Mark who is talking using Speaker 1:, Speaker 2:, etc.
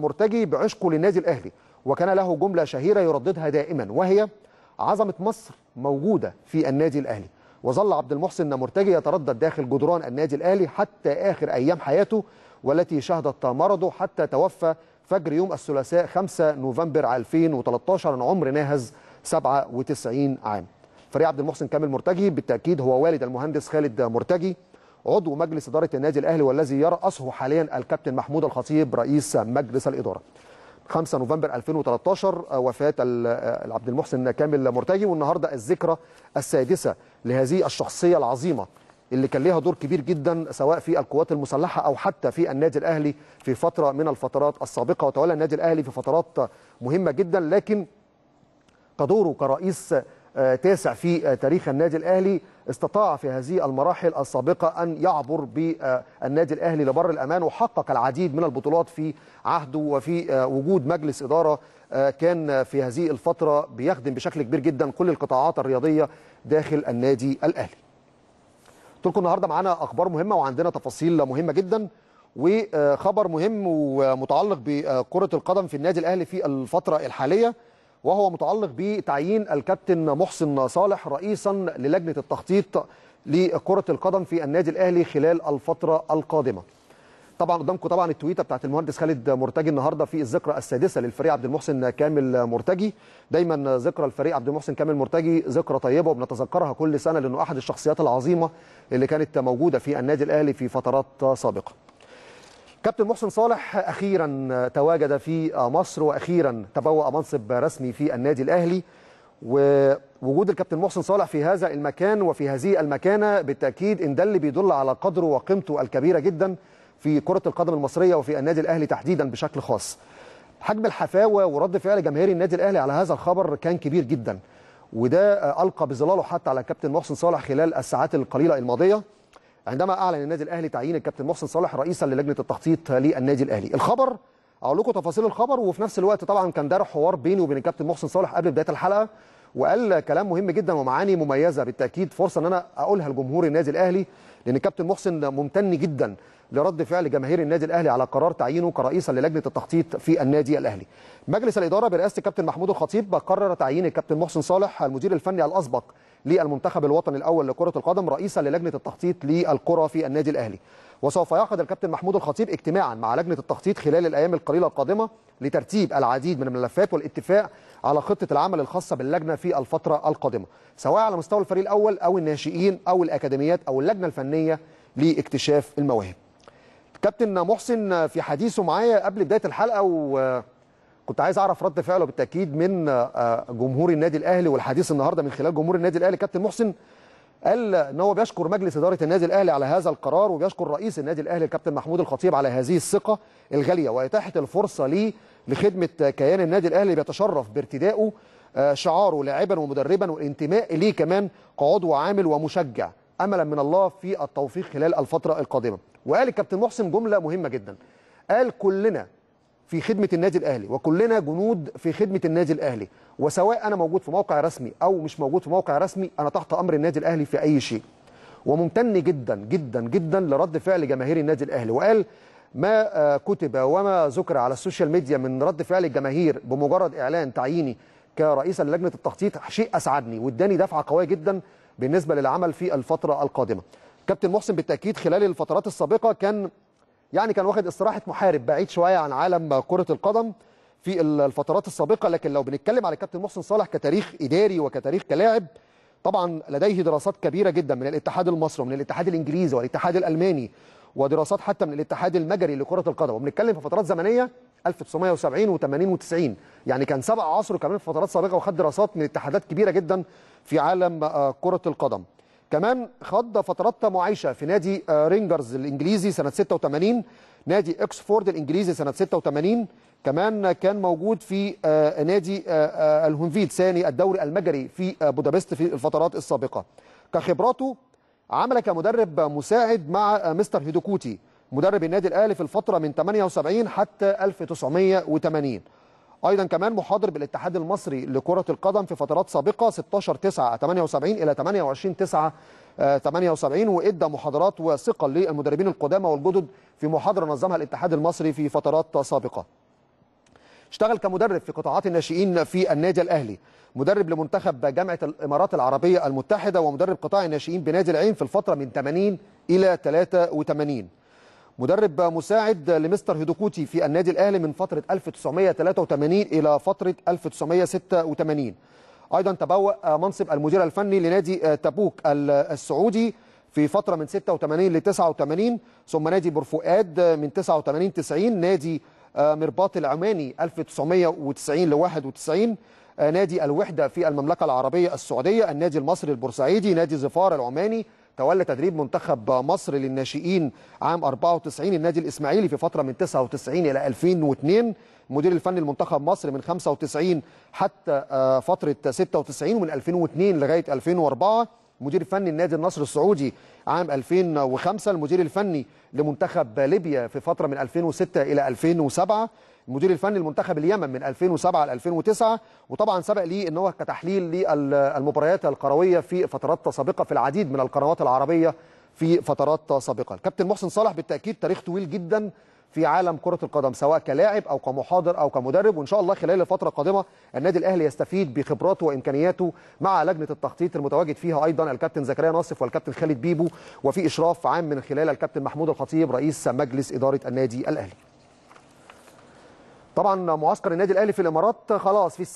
Speaker 1: مرتجي بعشقه للنادي الاهلي وكان له جمله شهيره يرددها دائما وهي عظمه مصر موجوده في النادي الاهلي وظل عبد المحسن نمرتجي يتردد داخل جدران النادي الاهلي حتى اخر ايام حياته والتي شهدت مرضه حتى توفى فجر يوم الثلاثاء 5 نوفمبر 2013 عن عمر ناهز 97 عام. فريق عبد المحسن كامل مرتجي بالتاكيد هو والد المهندس خالد مرتجي عضو مجلس إدارة النادي الأهلي والذي يرأسه حاليا الكابتن محمود الخطيب رئيس مجلس الإدارة 5 نوفمبر 2013 وفاة آه، عبد المحسن كامل مرتجي والنهاردة الذكرى السادسة لهذه الشخصية العظيمة اللي كان ليها دور كبير جدا سواء في القوات المسلحة أو حتى في النادي الأهلي في فترة من الفترات السابقة وتولى النادي الأهلي في فترات مهمة جدا لكن كدوره كرئيس تاسع في تاريخ النادي الأهلي استطاع في هذه المراحل السابقة أن يعبر بالنادي الأهلي لبر الأمان وحقق العديد من البطولات في عهده وفي آه، وجود مجلس إدارة آه، كان في هذه الفترة بيخدم بشكل كبير جدا كل القطاعات الرياضية داخل النادي الأهلي لكم النهاردة معانا أخبار مهمة وعندنا تفاصيل مهمة جدا وخبر مهم ومتعلق بكرة القدم في النادي الأهلي في الفترة الحالية وهو متعلق بتعيين الكابتن محسن صالح رئيسا للجنة التخطيط لكرة القدم في النادي الأهلي خلال الفترة القادمة طبعا قدامكم طبعا التويته بتاعت المهندس خالد مرتجي النهارده في الذكرى السادسه للفريق عبد المحسن كامل مرتجي دايما ذكرى الفريق عبد المحسن كامل مرتجي ذكرى طيبه وبنتذكرها كل سنه لانه احد الشخصيات العظيمه اللي كانت موجوده في النادي الاهلي في فترات سابقه كابتن محسن صالح اخيرا تواجد في مصر واخيرا تبوأ منصب رسمي في النادي الاهلي ووجود الكابتن محسن صالح في هذا المكان وفي هذه المكانه بالتاكيد ان ده اللي بيدل على قدره وقيمته الكبيره جدا في كره القدم المصريه وفي النادي الاهلي تحديدا بشكل خاص. حجم الحفاوه ورد فعل جماهير النادي الاهلي على هذا الخبر كان كبير جدا وده القى بظلاله حتى على الكابتن محسن صالح خلال الساعات القليله الماضيه. عندما اعلن النادي الاهلي تعيين الكابتن محسن صالح رئيسا للجنه التخطيط للنادي الاهلي الخبر اقول لكم تفاصيل الخبر وفي نفس الوقت طبعا كان دار حوار بيني وبين الكابتن محسن صالح قبل بدايه الحلقه وقال كلام مهم جدا ومعاني مميزه بالتاكيد فرصه ان انا اقولها لجمهور النادي الاهلي لان الكابتن محسن ممتن جدا لرد فعل جماهير النادي الاهلي على قرار تعيينه كرئيسا للجنه التخطيط في النادي الاهلي. مجلس الاداره برئاسه الكابتن محمود الخطيب قرر تعيين الكابتن محسن صالح المدير الفني الاسبق للمنتخب الوطني الاول لكره القدم رئيسا للجنه التخطيط للكره في النادي الاهلي. وسوف يعقد الكابتن محمود الخطيب اجتماعا مع لجنة التخطيط خلال الأيام القليلة القادمة لترتيب العديد من الملفات والاتفاق على خطة العمل الخاصة باللجنة في الفترة القادمة سواء على مستوى الفريق الأول أو الناشئين أو الأكاديميات أو اللجنة الفنية لاكتشاف المواهب كابتن محسن في حديثه معايا قبل بداية الحلقة وكنت عايز اعرف رد فعله بالتاكيد من آه، جمهور النادي الاهلي والحديث النهارده من خلال جمهور النادي الاهلي كابتن محسن قال ان هو بيشكر مجلس اداره النادي الاهلي على هذا القرار وبيشكر رئيس النادي الاهلي الكابتن محمود الخطيب على هذه الثقه الغاليه واتاحه الفرصه ليه لخدمه كيان النادي الاهلي بيتشرف بارتدائه آه، شعاره لاعبا ومدربا والانتماء ليه كمان كعضو عامل ومشجع املا من الله في التوفيق خلال الفتره القادمه وقال الكابتن محسن جمله مهمه جدا قال كلنا في خدمة النادي الأهلي وكلنا جنود في خدمة النادي الأهلي وسواء أنا موجود في موقع رسمي أو مش موجود في موقع رسمي أنا تحت أمر النادي الأهلي في أي شيء وممتن جدا جدا جدا لرد فعل جماهير النادي الأهلي وقال ما آه، كتب وما ذكر على السوشيال ميديا من رد فعل الجماهير بمجرد إعلان تعييني كرئيسا للجنة التخطيط شيء أسعدني واداني دفعة قوية جدا بالنسبة للعمل في الفترة القادمة كابتن محسن بالتأكيد خلال الفترات السابقة كان يعني كان واخد استراحه محارب بعيد شويه عن عالم كره القدم في الفترات السابقه لكن لو بنتكلم على الكابتن محسن صالح كتاريخ اداري وكتاريخ كلاعب طبعا لديه دراسات كبيره جدا من الاتحاد المصري ومن الاتحاد الانجليزي والاتحاد الالماني ودراسات حتى من الاتحاد المجري لكره القدم وبنتكلم في فترات زمنيه 1970 و80 و90 يعني كان سبق عصره كمان في فترات سابقه وخد دراسات من اتحادات كبيره جدا في عالم آه، كره القدم كمان خض فترات معيشه في نادي آه، رينجرز الانجليزي سنه 86 نادي اكسفورد الانجليزي سنه 86 كمان كان موجود في آه، نادي آه، الهونفيد ثاني الدوري المجري في بودابست في الفترات السابقه كخبراته عمل كمدرب مساعد مع مستر هيدوكوتي مدرب النادي الاهلي في الفتره من 78 حتى 1980 ايضا كمان محاضر بالاتحاد المصري لكره القدم في فترات سابقه 16 9 78 الى 28 9 78 وادى محاضرات وثقل للمدربين القدامى والجدد في محاضره نظمها الاتحاد المصري في فترات سابقه اشتغل كمدرب في قطاعات الناشئين في النادي الاهلي مدرب لمنتخب جامعه الامارات العربيه المتحده ومدرب قطاع الناشئين بنادي العين في الفتره من 80 الى 83 مدرب مساعد لمستر هيدوكوتي في النادي الاهلي من فتره 1983 الى فتره 1986 ايضا تبوأ منصب المدير الفني لنادي تبوك السعودي في فتره من 86 ل 89 ثم نادي بورفؤاد من 89 90 نادي آه، مرباط العماني 1990 ل 91 آه، نادي الوحده في المملكه العربيه السعوديه النادي المصري البورسعيدي نادي زفار العماني تولى تدريب منتخب مصر للناشئين عام 94 النادي الإسماعيلي في فترة من 99 إلى 2002 مدير الفني لمنتخب مصر من 95 حتى آه، فترة 96 ومن 2002 لغاية 2004 مدير فني النادي النصر السعودي عام 2005 المدير الفني لمنتخب ليبيا في فترة من 2006 إلى 2007 المدير الفني لمنتخب اليمن من 2007 ل 2009 وطبعا سبق لي ان هو كتحليل للمباريات القرويه في فترات سابقه في العديد من القنوات العربيه في فترات سابقه الكابتن محسن صالح بالتاكيد تاريخ طويل جدا في عالم كرة القدم سواء كلاعب أو كمحاضر أو كمدرب وإن شاء الله خلال الفترة القادمة النادي الأهلي يستفيد بخبراته وإمكانياته مع لجنة التخطيط المتواجد فيها أيضا الكابتن زكريا ناصف والكابتن خالد بيبو وفي إشراف عام من خلال الكابتن محمود الخطيب رئيس مجلس إدارة النادي الأهلي طبعا معسكر النادي الأهلي في الإمارات خلاص في